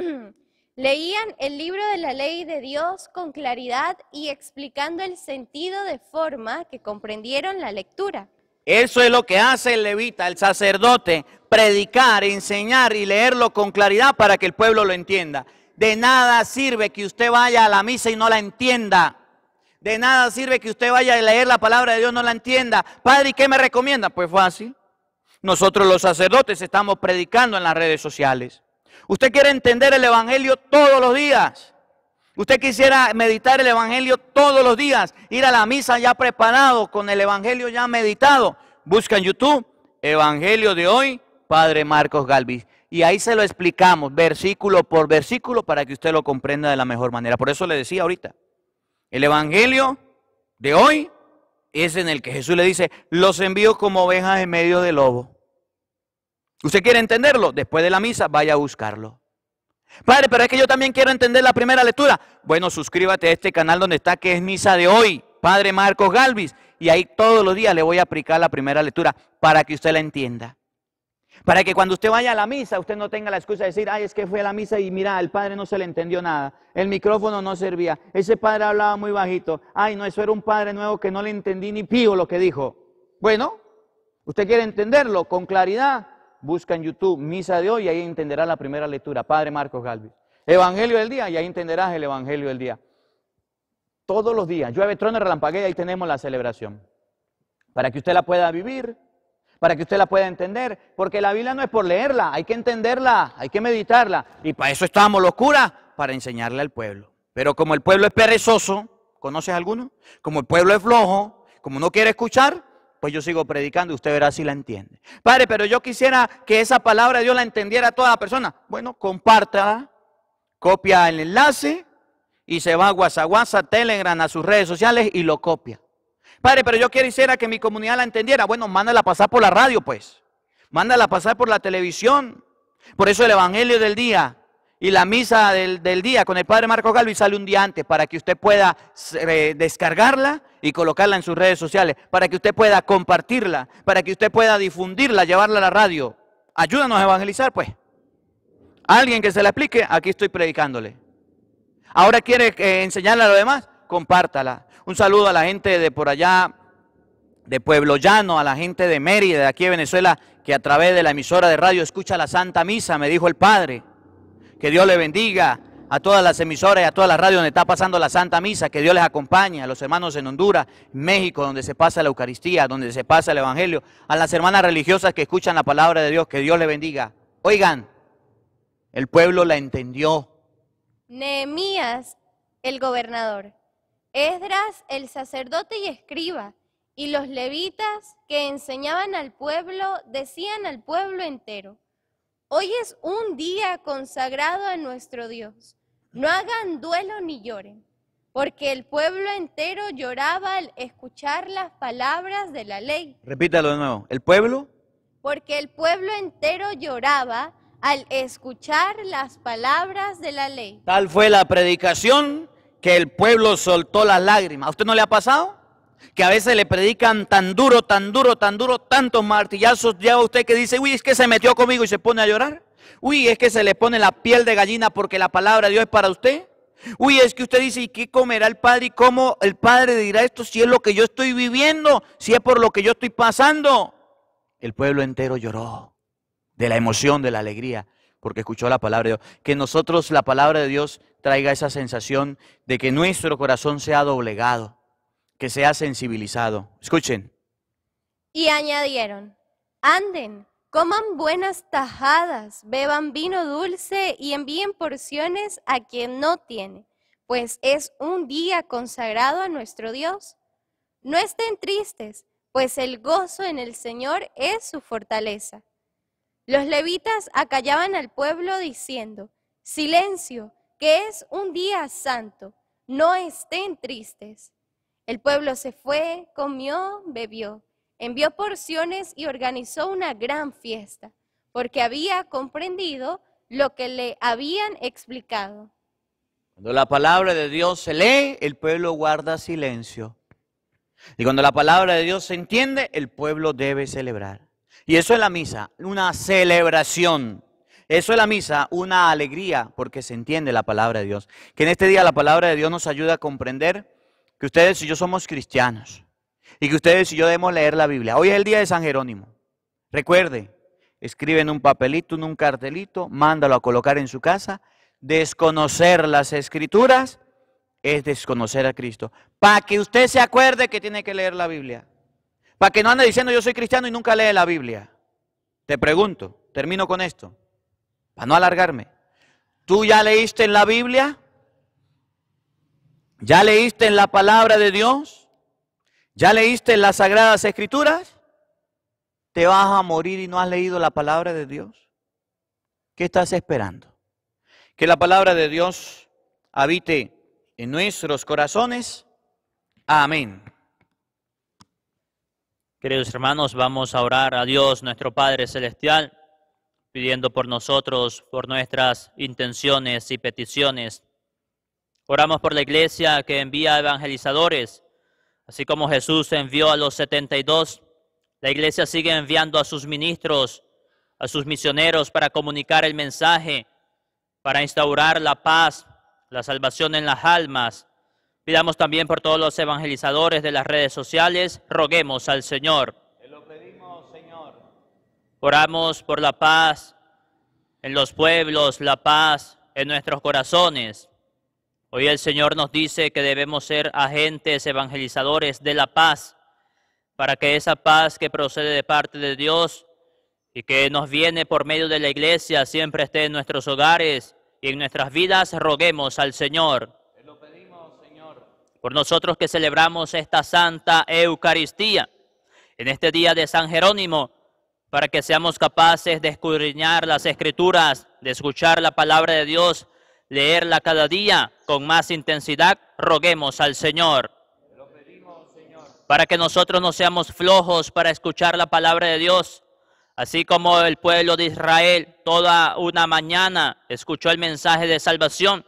Leían el libro de la ley de Dios con claridad y explicando el sentido de forma que comprendieron la lectura. Eso es lo que hace el levita, el sacerdote, predicar, enseñar y leerlo con claridad para que el pueblo lo entienda. De nada sirve que usted vaya a la misa y no la entienda. De nada sirve que usted vaya a leer la palabra de Dios y no la entienda. Padre, ¿y qué me recomienda? Pues fácil. Nosotros los sacerdotes estamos predicando en las redes sociales. Usted quiere entender el Evangelio todos los días. Usted quisiera meditar el Evangelio todos los días, ir a la misa ya preparado, con el Evangelio ya meditado. Busca en YouTube, Evangelio de hoy, Padre Marcos Galvis. Y ahí se lo explicamos versículo por versículo para que usted lo comprenda de la mejor manera. Por eso le decía ahorita, el Evangelio de hoy es en el que Jesús le dice, los envío como ovejas en medio del lobo. ¿Usted quiere entenderlo? Después de la misa, vaya a buscarlo. Padre, pero es que yo también quiero entender la primera lectura. Bueno, suscríbete a este canal donde está, que es Misa de hoy, Padre Marcos Galvis. Y ahí todos los días le voy a aplicar la primera lectura para que usted la entienda. Para que cuando usted vaya a la misa, usted no tenga la excusa de decir, ay, es que fue a la misa y mira, el padre no se le entendió nada, el micrófono no servía, ese padre hablaba muy bajito, ay, no, eso era un padre nuevo que no le entendí ni pío lo que dijo. Bueno, usted quiere entenderlo con claridad, busca en YouTube Misa de hoy y ahí entenderás la primera lectura. Padre Marcos Galvis. Evangelio del día y ahí entenderás el Evangelio del día. Todos los días. Llueve, trono, y ahí tenemos la celebración. Para que usted la pueda vivir, para que usted la pueda entender, porque la Biblia no es por leerla, hay que entenderla, hay que meditarla. Y para eso estamos los curas, para enseñarle al pueblo. Pero como el pueblo es perezoso, ¿conoces alguno? Como el pueblo es flojo, como no quiere escuchar, pues yo sigo predicando y usted verá si la entiende. Padre, pero yo quisiera que esa palabra de Dios la entendiera a toda la persona. Bueno, comparta, copia el enlace y se va a WhatsApp, WhatsApp, Telegram, a sus redes sociales y lo copia. Padre, pero yo quisiera que mi comunidad la entendiera. Bueno, mándala a pasar por la radio, pues. Mándala a pasar por la televisión. Por eso el Evangelio del Día y la misa del, día con el Padre Marco Galvis sale un día antes para que usted pueda eh, descargarla y colocarla en sus redes sociales, para que usted pueda compartirla, para que usted pueda difundirla, llevarla a la radio. Ayúdanos a evangelizar, pues. alguien que se la explique, aquí estoy predicándole. Ahora quiere eh, enseñarle a lo demás, compártala. Un saludo a la gente de por allá, de Pueblo Llano, a la gente de Mérida, de aquí de Venezuela, que a través de la emisora de radio escucha la Santa Misa, me dijo el Padre. Que Dios le bendiga a todas las emisoras y a todas las radios donde está pasando la Santa Misa. Que Dios les acompañe a los hermanos en Honduras, México, donde se pasa la Eucaristía, donde se pasa el Evangelio. A las hermanas religiosas que escuchan la palabra de Dios. Que Dios les bendiga. Oigan, el pueblo la entendió. Nehemías, el gobernador. Esdras, el sacerdote y escriba. Y los levitas que enseñaban al pueblo, decían al pueblo entero. Hoy es un día consagrado a nuestro Dios. No hagan duelo ni lloren, porque el pueblo entero lloraba al escuchar las palabras de la ley. Repítalo de nuevo. ¿El pueblo? Porque el pueblo entero lloraba al escuchar las palabras de la ley. Tal fue la predicación que el pueblo soltó las lágrimas. ¿A usted no le ha pasado? que a veces le predican tan duro, tan duro, tan duro, tantos martillazos, ya usted que dice, uy, es que se metió conmigo y se pone a llorar. Uy, es que se le pone la piel de gallina porque la palabra de Dios es para usted. Uy, es que usted dice, ¿y qué comerá el Padre? ¿Y cómo el Padre dirá esto si es lo que yo estoy viviendo? Si es por lo que yo estoy pasando. El pueblo entero lloró de la emoción, de la alegría, porque escuchó la palabra de Dios. Que nosotros la palabra de Dios traiga esa sensación de que nuestro corazón sea doblegado que se ha sensibilizado. Escuchen. Y añadieron, anden, coman buenas tajadas, beban vino dulce y envíen porciones a quien no tiene, pues es un día consagrado a nuestro Dios. No estén tristes, pues el gozo en el Señor es su fortaleza. Los levitas acallaban al pueblo diciendo, silencio, que es un día santo, no estén tristes. El pueblo se fue, comió, bebió, envió porciones y organizó una gran fiesta, porque había comprendido lo que le habían explicado. Cuando la palabra de Dios se lee, el pueblo guarda silencio. Y cuando la palabra de Dios se entiende, el pueblo debe celebrar. Y eso es la misa, una celebración. Eso es la misa, una alegría, porque se entiende la palabra de Dios. Que en este día la palabra de Dios nos ayuda a comprender que ustedes y yo somos cristianos y que ustedes y yo debemos leer la Biblia. Hoy es el día de San Jerónimo. Recuerde, escribe en un papelito, en un cartelito, mándalo a colocar en su casa. Desconocer las escrituras es desconocer a Cristo. Para que usted se acuerde que tiene que leer la Biblia. Para que no ande diciendo yo soy cristiano y nunca lee la Biblia. Te pregunto, termino con esto, para no alargarme. ¿Tú ya leíste en la Biblia? ¿Ya leíste en la palabra de Dios? ¿Ya leíste en las sagradas escrituras? ¿Te vas a morir y no has leído la palabra de Dios? ¿Qué estás esperando? Que la palabra de Dios habite en nuestros corazones. Amén. Queridos hermanos, vamos a orar a Dios, nuestro Padre Celestial, pidiendo por nosotros, por nuestras intenciones y peticiones Oramos por la iglesia que envía evangelizadores, así como Jesús envió a los 72. La iglesia sigue enviando a sus ministros, a sus misioneros para comunicar el mensaje, para instaurar la paz, la salvación en las almas. Pidamos también por todos los evangelizadores de las redes sociales, roguemos al Señor. lo pedimos, Señor. Oramos por la paz en los pueblos, la paz en nuestros corazones. Hoy el Señor nos dice que debemos ser agentes evangelizadores de la paz, para que esa paz que procede de parte de Dios y que nos viene por medio de la iglesia siempre esté en nuestros hogares y en nuestras vidas, roguemos al Señor. Por nosotros que celebramos esta Santa Eucaristía, en este día de San Jerónimo, para que seamos capaces de escudriñar las escrituras, de escuchar la palabra de Dios leerla cada día con más intensidad, roguemos al Señor. Para que nosotros no seamos flojos para escuchar la palabra de Dios, así como el pueblo de Israel toda una mañana escuchó el mensaje de salvación,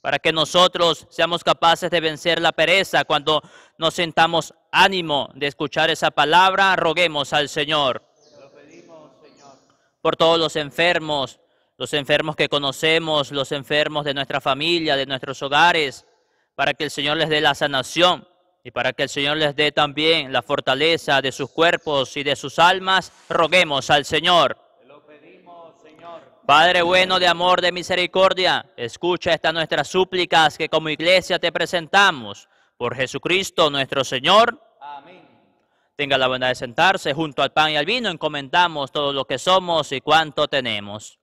para que nosotros seamos capaces de vencer la pereza cuando nos sentamos ánimo de escuchar esa palabra, roguemos al Señor. Lo pedimos, Señor. Por todos los enfermos, los enfermos que conocemos, los enfermos de nuestra familia, de nuestros hogares, para que el Señor les dé la sanación y para que el Señor les dé también la fortaleza de sus cuerpos y de sus almas, roguemos al Señor. Padre bueno de amor, de misericordia, escucha estas nuestras súplicas que como iglesia te presentamos. Por Jesucristo nuestro Señor. Amén. Tenga la bondad de sentarse junto al pan y al vino, encomendamos todo lo que somos y cuanto tenemos.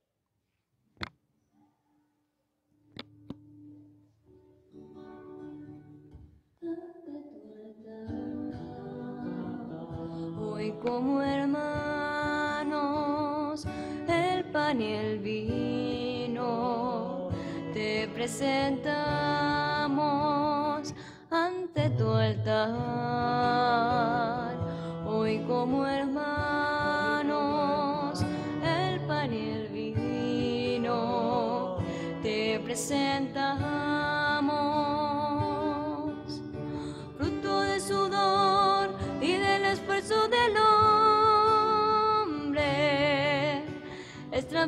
como hermanos el pan y el vino. Te presentamos ante tu altar, hoy como hermanos el pan y el vino. Te presentamos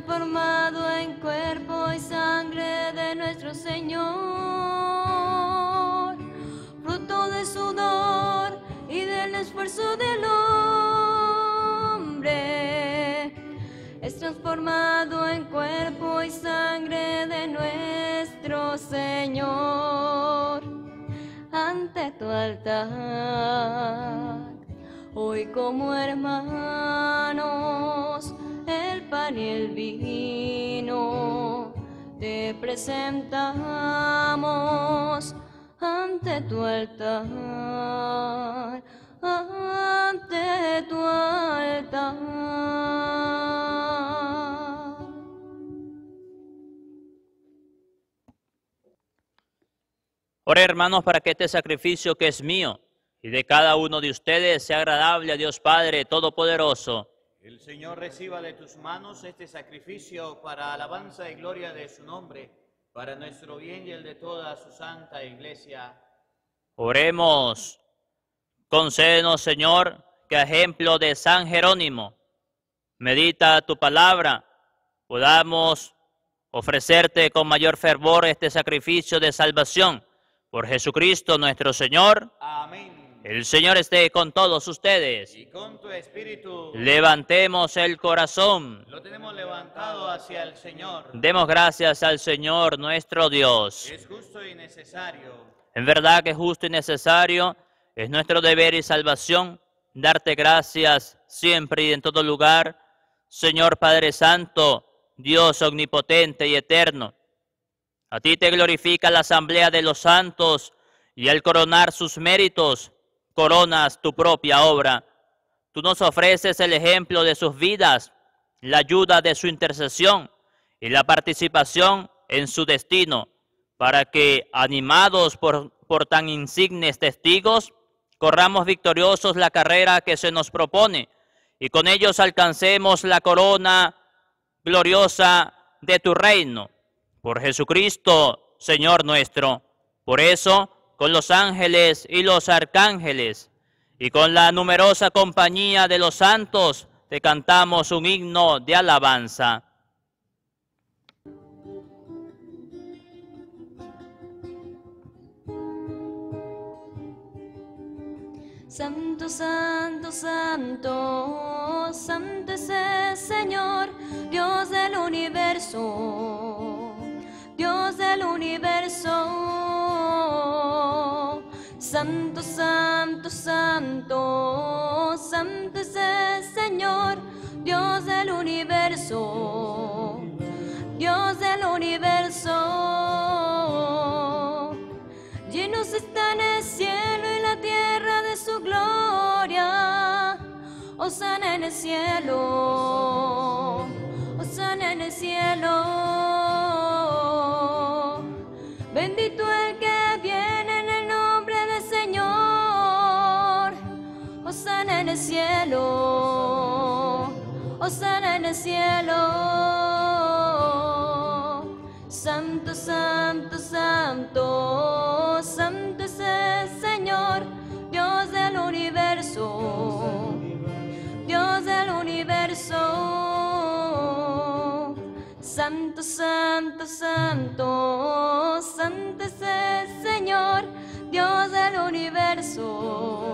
transformado en cuerpo y sangre de nuestro Señor, fruto de sudor y del esfuerzo del hombre, es transformado en cuerpo y sangre de nuestro Señor ante tu altar, hoy como hermano y el vino te presentamos ante tu altar, ante tu altar. Ore hermanos para que este sacrificio que es mío y de cada uno de ustedes sea agradable a Dios Padre Todopoderoso. El Señor reciba de tus manos este sacrificio para alabanza y gloria de su nombre, para nuestro bien y el de toda su santa iglesia. Oremos. Concédenos, Señor, que a ejemplo de San Jerónimo, medita tu palabra, podamos ofrecerte con mayor fervor este sacrificio de salvación. Por Jesucristo nuestro Señor. Amén. El Señor esté con todos ustedes. Y con tu espíritu. Levantemos el corazón. Lo tenemos levantado hacia el Señor. Demos gracias al Señor nuestro Dios. Es justo y necesario. En verdad que es justo y necesario. Es nuestro deber y salvación darte gracias siempre y en todo lugar. Señor Padre Santo, Dios omnipotente y eterno. A ti te glorifica la asamblea de los santos y al coronar sus méritos coronas tu propia obra. Tú nos ofreces el ejemplo de sus vidas, la ayuda de su intercesión y la participación en su destino, para que, animados por, por tan insignes testigos, corramos victoriosos la carrera que se nos propone y con ellos alcancemos la corona gloriosa de tu reino. Por Jesucristo, Señor nuestro. Por eso, con los ángeles y los arcángeles, y con la numerosa compañía de los santos, te cantamos un himno de alabanza. Santo, santo, santo, santo es el Señor, Dios del universo. Dios del universo. Santo, santo, santo, santo es el Señor, Dios del universo, Dios del universo. Llenos está en el cielo y la tierra de su gloria. Osana en el cielo, Osana en el cielo. cielo o sana en el cielo. Santo, santo, santo, santo es el Señor, Dios del universo, Dios del universo. Santo, santo, santo, santo es el Señor, Dios del universo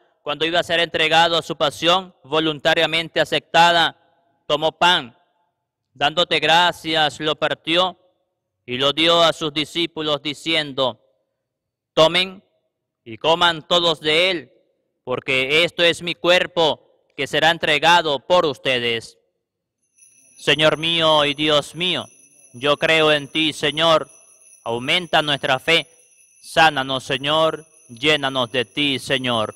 cuando iba a ser entregado a su pasión voluntariamente aceptada, tomó pan, dándote gracias, lo partió y lo dio a sus discípulos diciendo, tomen y coman todos de él, porque esto es mi cuerpo que será entregado por ustedes. Señor mío y Dios mío, yo creo en ti, Señor, aumenta nuestra fe, sánanos, Señor, llénanos de ti, Señor.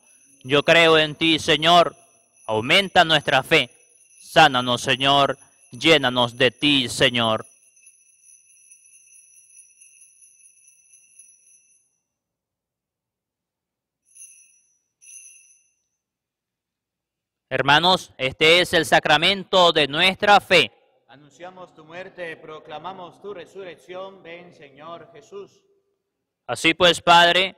Yo creo en ti, Señor. Aumenta nuestra fe. Sánanos, Señor. Llénanos de ti, Señor. Hermanos, este es el sacramento de nuestra fe. Anunciamos tu muerte, proclamamos tu resurrección, ven Señor Jesús. Así pues, Padre,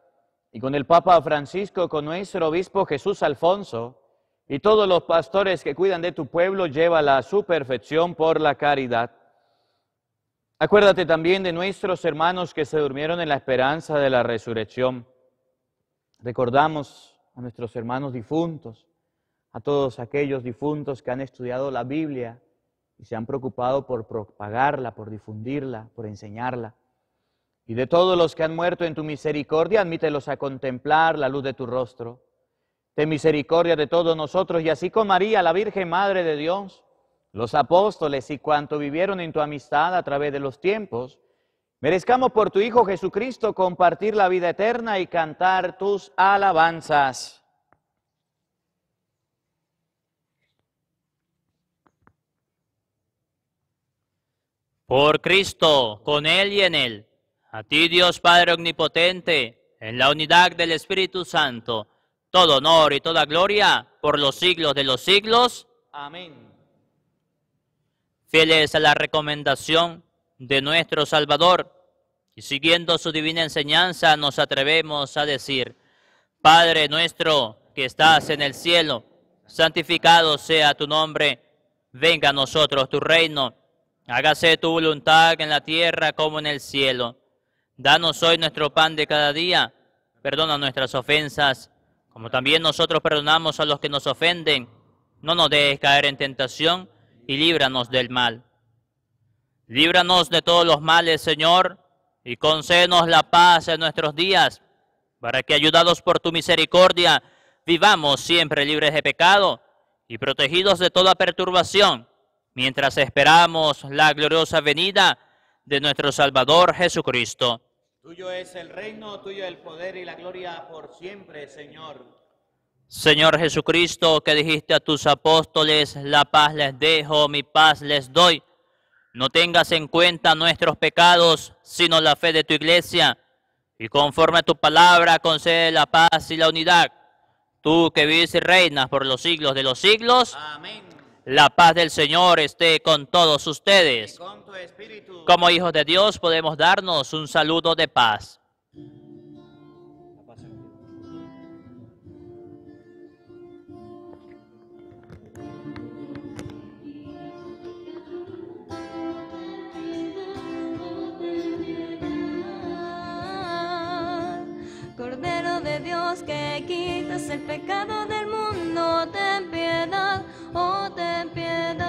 y con el Papa Francisco, con nuestro obispo Jesús Alfonso y todos los pastores que cuidan de tu pueblo, llévala a su perfección por la caridad. Acuérdate también de nuestros hermanos que se durmieron en la esperanza de la resurrección. Recordamos a nuestros hermanos difuntos, a todos aquellos difuntos que han estudiado la Biblia y se han preocupado por propagarla, por difundirla, por enseñarla. Y de todos los que han muerto en tu misericordia, admítelos a contemplar la luz de tu rostro. Ten misericordia de todos nosotros y así con María, la Virgen Madre de Dios, los apóstoles y cuanto vivieron en tu amistad a través de los tiempos, merezcamos por tu Hijo Jesucristo compartir la vida eterna y cantar tus alabanzas. Por Cristo, con Él y en Él a ti Dios Padre Omnipotente, en la unidad del Espíritu Santo, todo honor y toda gloria por los siglos de los siglos. Amén. Fieles a la recomendación de nuestro Salvador y siguiendo su divina enseñanza, nos atrevemos a decir, Padre nuestro que estás en el cielo, santificado sea tu nombre, venga a nosotros tu reino, hágase tu voluntad en la tierra como en el cielo. Danos hoy nuestro pan de cada día. Perdona nuestras ofensas, como también nosotros perdonamos a los que nos ofenden. No nos dejes caer en tentación y líbranos del mal. Líbranos de todos los males, Señor, y concédenos la paz en nuestros días, para que, ayudados por tu misericordia, vivamos siempre libres de pecado y protegidos de toda perturbación, mientras esperamos la gloriosa venida de nuestro Salvador Jesucristo Tuyo es el reino, tuyo el poder y la gloria por siempre, Señor. Señor Jesucristo, que dijiste a tus apóstoles, la paz les dejo, mi paz les doy. No tengas en cuenta nuestros pecados, sino la fe de tu iglesia. Y conforme a tu palabra, concede la paz y la unidad. Tú que vives y reinas por los siglos de los siglos. Amén. La paz del Señor esté con todos ustedes. Como hijos de Dios podemos darnos un saludo de paz de Dios que quitas el pecado del mundo, ten piedad, oh ten piedad.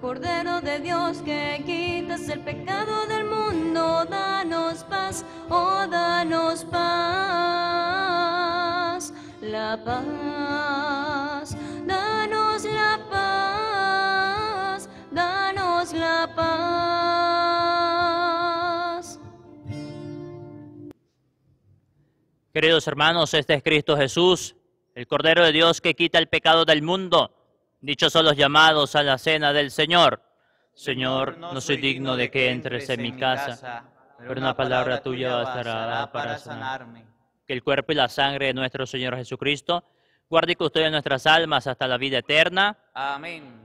Cordero de Dios que quitas el pecado del mundo, danos paz, oh danos paz, la paz, danos la paz, danos la paz. Queridos hermanos, este es Cristo Jesús, el Cordero de Dios que quita el pecado del mundo. Dichos son los llamados a la cena del Señor. Señor, no soy digno de que entres en mi casa, pero una palabra tuya bastará para sanarme. Que el cuerpo y la sangre de nuestro Señor Jesucristo guarde y custodie nuestras almas hasta la vida eterna. Amén.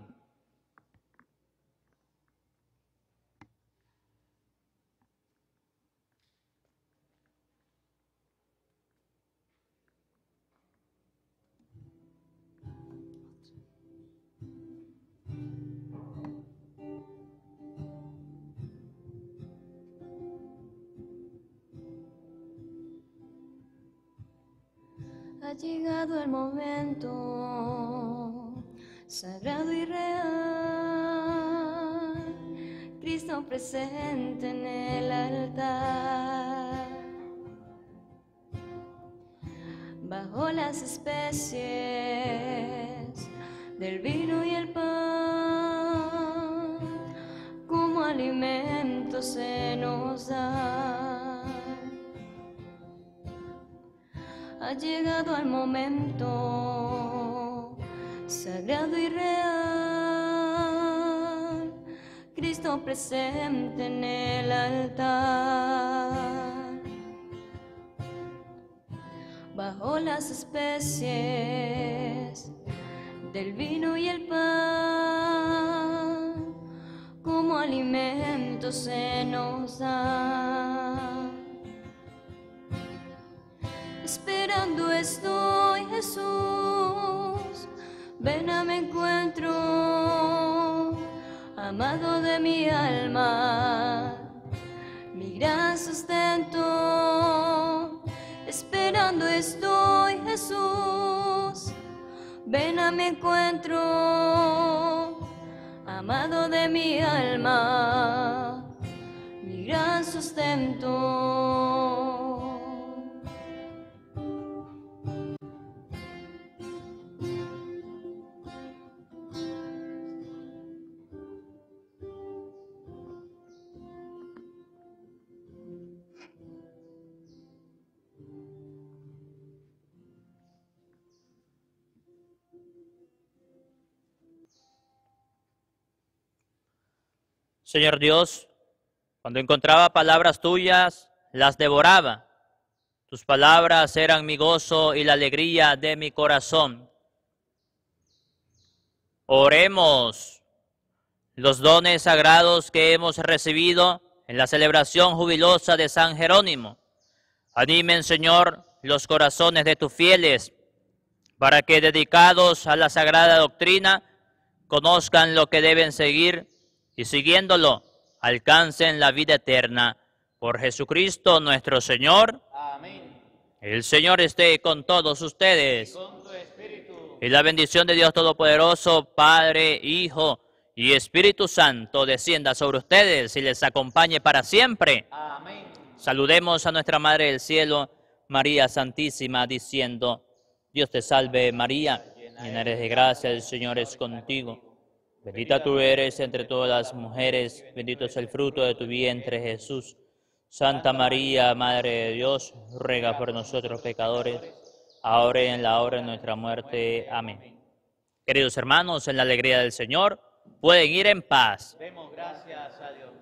llegado el momento sagrado y real, Cristo presente en el altar. Bajo las especies del vino y el pan, como alimento se nos da. ha llegado el momento sagrado y real. Cristo presente en el altar. Bajo las especies del vino y el pan, como alimento se nos da. esperando estoy, Jesús. Ven a mi encuentro, amado de mi alma, mi gran sustento. Esperando estoy, Jesús. Ven a mi encuentro, amado de mi alma, mi gran sustento. Señor Dios, cuando encontraba palabras tuyas, las devoraba. Tus palabras eran mi gozo y la alegría de mi corazón. Oremos los dones sagrados que hemos recibido en la celebración jubilosa de San Jerónimo. Animen, Señor, los corazones de tus fieles, para que dedicados a la sagrada doctrina, conozcan lo que deben seguir y siguiéndolo alcancen la vida eterna. Por Jesucristo nuestro Señor. Amén. El Señor esté con todos ustedes. Y, espíritu. y la bendición de Dios Todopoderoso, Padre, Hijo y Espíritu Santo, descienda sobre ustedes y les acompañe para siempre. Amén. Saludemos a nuestra Madre del Cielo, María Santísima, diciendo, Dios te salve María, llena eres de gracia, el Señor es contigo. Bendita tú eres entre todas las mujeres, bendito es el fruto de tu vientre Jesús. Santa María, Madre de Dios, ruega por nosotros pecadores, ahora y en la hora de nuestra muerte. Amén. Queridos hermanos, en la alegría del Señor, pueden ir en paz. Demos gracias a Dios.